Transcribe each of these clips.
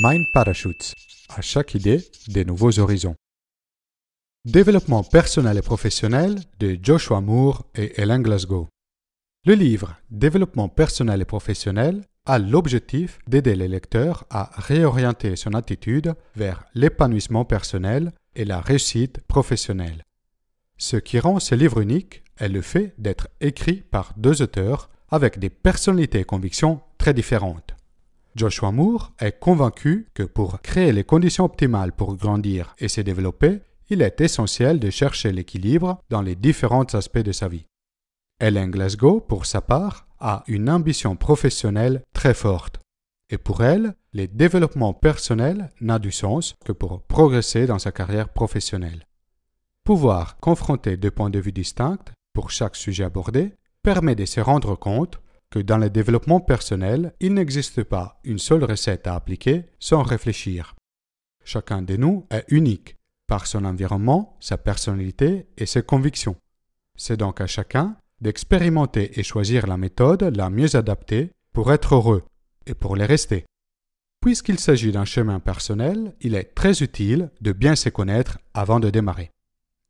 Mind Parachutes. À chaque idée, des nouveaux horizons. Développement personnel et professionnel de Joshua Moore et Ellen Glasgow. Le livre Développement personnel et professionnel a l'objectif d'aider les lecteurs à réorienter son attitude vers l'épanouissement personnel et la réussite professionnelle. Ce qui rend ce livre unique est le fait d'être écrit par deux auteurs avec des personnalités et convictions très différentes. Joshua Moore est convaincu que pour créer les conditions optimales pour grandir et se développer, il est essentiel de chercher l'équilibre dans les différents aspects de sa vie. Hélène Glasgow, pour sa part, a une ambition professionnelle très forte. Et pour elle, le développement personnel n'a du sens que pour progresser dans sa carrière professionnelle. Pouvoir confronter deux points de vue distincts pour chaque sujet abordé permet de se rendre compte que dans le développement personnel, il n'existe pas une seule recette à appliquer sans réfléchir. Chacun de nous est unique par son environnement, sa personnalité et ses convictions. C'est donc à chacun d'expérimenter et choisir la méthode la mieux adaptée pour être heureux et pour les rester. Puisqu'il s'agit d'un chemin personnel, il est très utile de bien se connaître avant de démarrer.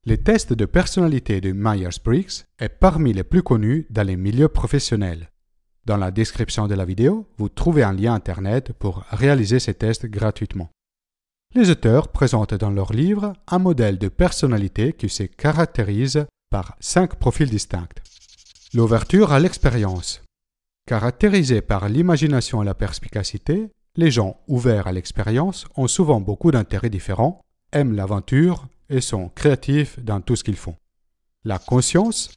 Le test de personnalité de Myers-Briggs est parmi les plus connus dans les milieux professionnels. Dans la description de la vidéo, vous trouvez un lien Internet pour réaliser ces tests gratuitement. Les auteurs présentent dans leur livre un modèle de personnalité qui se caractérise par cinq profils distincts. L'ouverture à l'expérience. Caractérisée par l'imagination et la perspicacité, les gens ouverts à l'expérience ont souvent beaucoup d'intérêts différents, aiment l'aventure et sont créatifs dans tout ce qu'ils font. La conscience,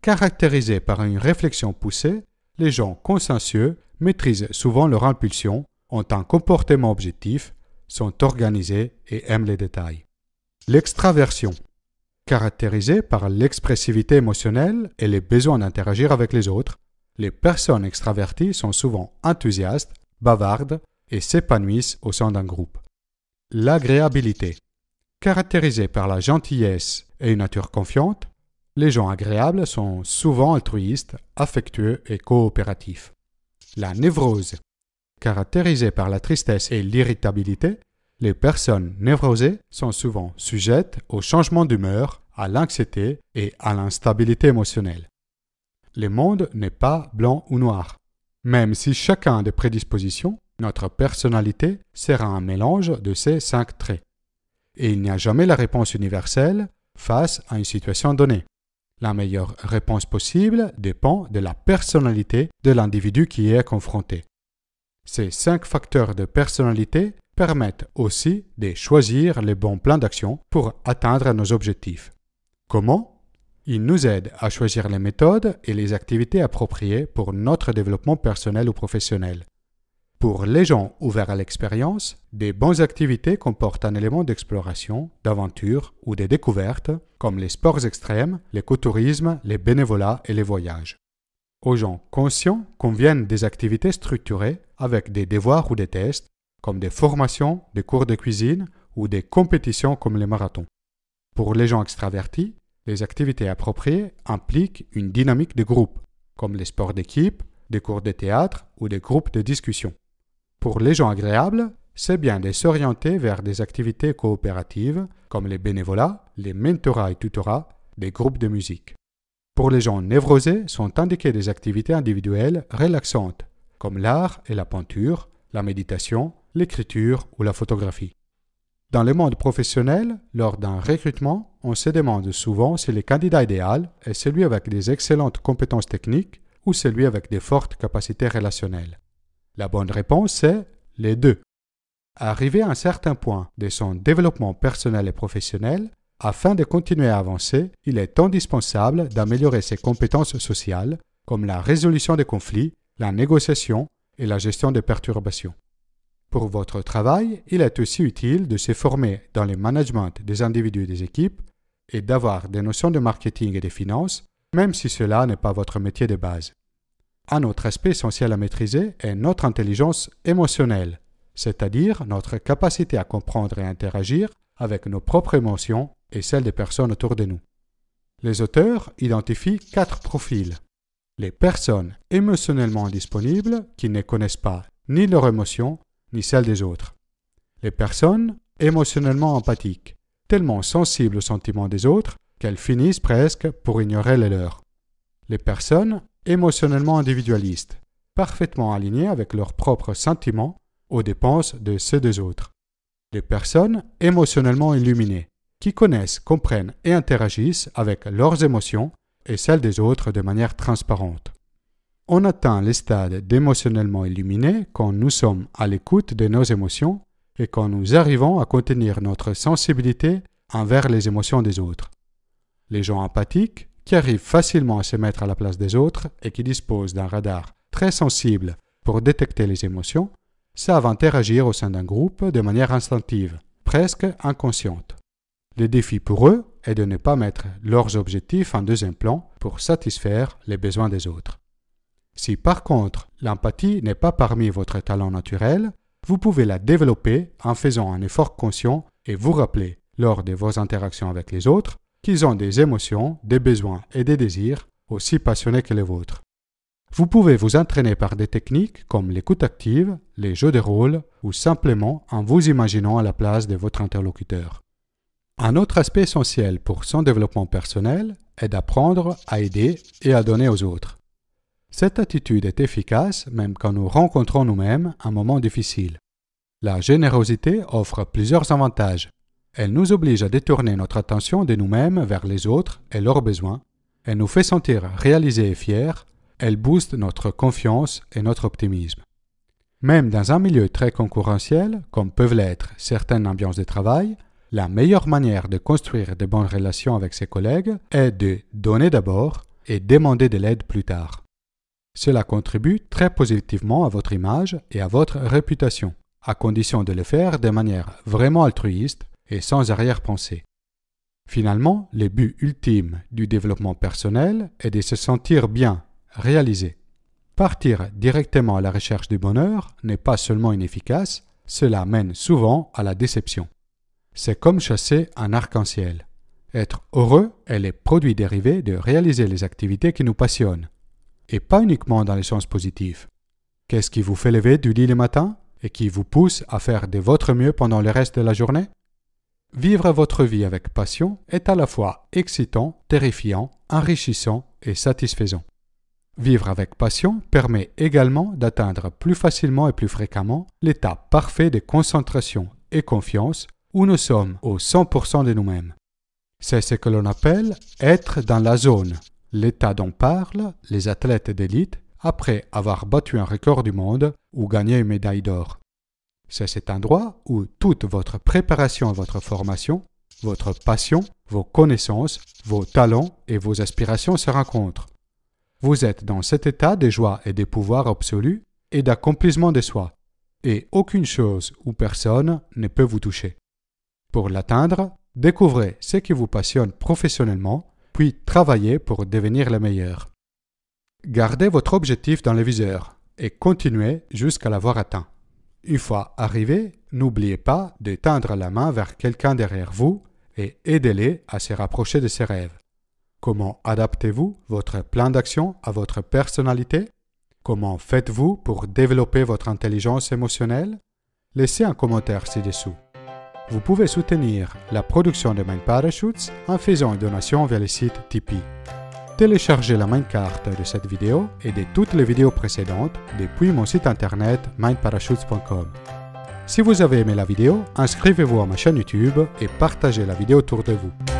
caractérisée par une réflexion poussée, les gens consciencieux maîtrisent souvent leur impulsion, ont un comportement objectif, sont organisés et aiment les détails. L'extraversion, caractérisée par l'expressivité émotionnelle et les besoins d'interagir avec les autres, les personnes extraverties sont souvent enthousiastes, bavardes et s'épanouissent au sein d'un groupe. L'agréabilité, caractérisée par la gentillesse et une nature confiante, les gens agréables sont souvent altruistes, affectueux et coopératifs. La névrose. Caractérisée par la tristesse et l'irritabilité, les personnes névrosées sont souvent sujettes au changement d'humeur, à l'anxiété et à l'instabilité émotionnelle. Le monde n'est pas blanc ou noir. Même si chacun a des prédispositions, notre personnalité sera un mélange de ces cinq traits. Et il n'y a jamais la réponse universelle face à une situation donnée. La meilleure réponse possible dépend de la personnalité de l'individu qui y est confronté. Ces cinq facteurs de personnalité permettent aussi de choisir les bons plans d'action pour atteindre nos objectifs. Comment Ils nous aident à choisir les méthodes et les activités appropriées pour notre développement personnel ou professionnel. Pour les gens ouverts à l'expérience, des bonnes activités comportent un élément d'exploration, d'aventure ou de découverte, comme les sports extrêmes, l'écotourisme, les bénévolats et les voyages. Aux gens conscients conviennent des activités structurées avec des devoirs ou des tests, comme des formations, des cours de cuisine ou des compétitions comme les marathons. Pour les gens extravertis, les activités appropriées impliquent une dynamique de groupe, comme les sports d'équipe, des cours de théâtre ou des groupes de discussion. Pour les gens agréables, c'est bien de s'orienter vers des activités coopératives comme les bénévolats, les mentorats et tutorats, des groupes de musique. Pour les gens névrosés sont indiquées des activités individuelles relaxantes comme l'art et la peinture, la méditation, l'écriture ou la photographie. Dans le monde professionnel, lors d'un recrutement, on se demande souvent si le candidat idéal est celui avec des excellentes compétences techniques ou celui avec des fortes capacités relationnelles. La bonne réponse est les deux. Arrivé à un certain point de son développement personnel et professionnel, afin de continuer à avancer, il est indispensable d'améliorer ses compétences sociales, comme la résolution des conflits, la négociation et la gestion des perturbations. Pour votre travail, il est aussi utile de se former dans le management des individus et des équipes et d'avoir des notions de marketing et de finances, même si cela n'est pas votre métier de base. Un autre aspect essentiel à maîtriser est notre intelligence émotionnelle, c'est-à-dire notre capacité à comprendre et interagir avec nos propres émotions et celles des personnes autour de nous. Les auteurs identifient quatre profils. Les personnes émotionnellement disponibles qui ne connaissent pas ni leurs émotions ni celles des autres. Les personnes émotionnellement empathiques, tellement sensibles aux sentiments des autres qu'elles finissent presque pour ignorer les leurs. Les personnes émotionnellement individualistes, parfaitement alignés avec leurs propres sentiments aux dépenses de ceux des autres. Les personnes émotionnellement illuminées, qui connaissent, comprennent et interagissent avec leurs émotions et celles des autres de manière transparente. On atteint les stades d'émotionnellement illuminé quand nous sommes à l'écoute de nos émotions et quand nous arrivons à contenir notre sensibilité envers les émotions des autres. Les gens empathiques qui arrivent facilement à se mettre à la place des autres et qui disposent d'un radar très sensible pour détecter les émotions, savent interagir au sein d'un groupe de manière instinctive, presque inconsciente. Le défi pour eux est de ne pas mettre leurs objectifs en deuxième plan pour satisfaire les besoins des autres. Si par contre l'empathie n'est pas parmi votre talent naturel, vous pouvez la développer en faisant un effort conscient et vous rappeler, lors de vos interactions avec les autres, qu'ils ont des émotions, des besoins et des désirs aussi passionnés que les vôtres. Vous pouvez vous entraîner par des techniques comme l'écoute active, les jeux de rôle ou simplement en vous imaginant à la place de votre interlocuteur. Un autre aspect essentiel pour son développement personnel est d'apprendre à aider et à donner aux autres. Cette attitude est efficace même quand nous rencontrons nous-mêmes un moment difficile. La générosité offre plusieurs avantages, elle nous oblige à détourner notre attention de nous-mêmes vers les autres et leurs besoins. Elle nous fait sentir réalisés et fiers. Elle booste notre confiance et notre optimisme. Même dans un milieu très concurrentiel, comme peuvent l'être certaines ambiances de travail, la meilleure manière de construire de bonnes relations avec ses collègues est de donner d'abord et demander de l'aide plus tard. Cela contribue très positivement à votre image et à votre réputation, à condition de le faire de manière vraiment altruiste et sans arrière-pensée. Finalement, le but ultime du développement personnel est de se sentir bien, réalisé. Partir directement à la recherche du bonheur n'est pas seulement inefficace, cela mène souvent à la déception. C'est comme chasser un arc-en-ciel. Être heureux est le produit dérivé de réaliser les activités qui nous passionnent. Et pas uniquement dans le sens positif. Qu'est-ce qui vous fait lever du lit le matin et qui vous pousse à faire de votre mieux pendant le reste de la journée Vivre votre vie avec passion est à la fois excitant, terrifiant, enrichissant et satisfaisant. Vivre avec passion permet également d'atteindre plus facilement et plus fréquemment l'état parfait de concentration et confiance où nous sommes au 100% de nous-mêmes. C'est ce que l'on appelle être dans la zone, l'état dont parlent les athlètes d'élite après avoir battu un record du monde ou gagné une médaille d'or. C'est cet endroit où toute votre préparation à votre formation, votre passion, vos connaissances, vos talents et vos aspirations se rencontrent. Vous êtes dans cet état des joies et des pouvoirs absolu, et d'accomplissement de soi, et aucune chose ou personne ne peut vous toucher. Pour l'atteindre, découvrez ce qui vous passionne professionnellement, puis travaillez pour devenir le meilleur. Gardez votre objectif dans le viseur et continuez jusqu'à l'avoir atteint. Une fois arrivé, n'oubliez pas de la main vers quelqu'un derrière vous et aidez-les à se rapprocher de ses rêves. Comment adaptez-vous votre plan d'action à votre personnalité Comment faites-vous pour développer votre intelligence émotionnelle Laissez un commentaire ci-dessous. Vous pouvez soutenir la production de Mind Parachutes en faisant une donation via le site Tipeee. Téléchargez la minecarte de cette vidéo et de toutes les vidéos précédentes depuis mon site internet mindparachutes.com. Si vous avez aimé la vidéo, inscrivez-vous à ma chaîne YouTube et partagez la vidéo autour de vous.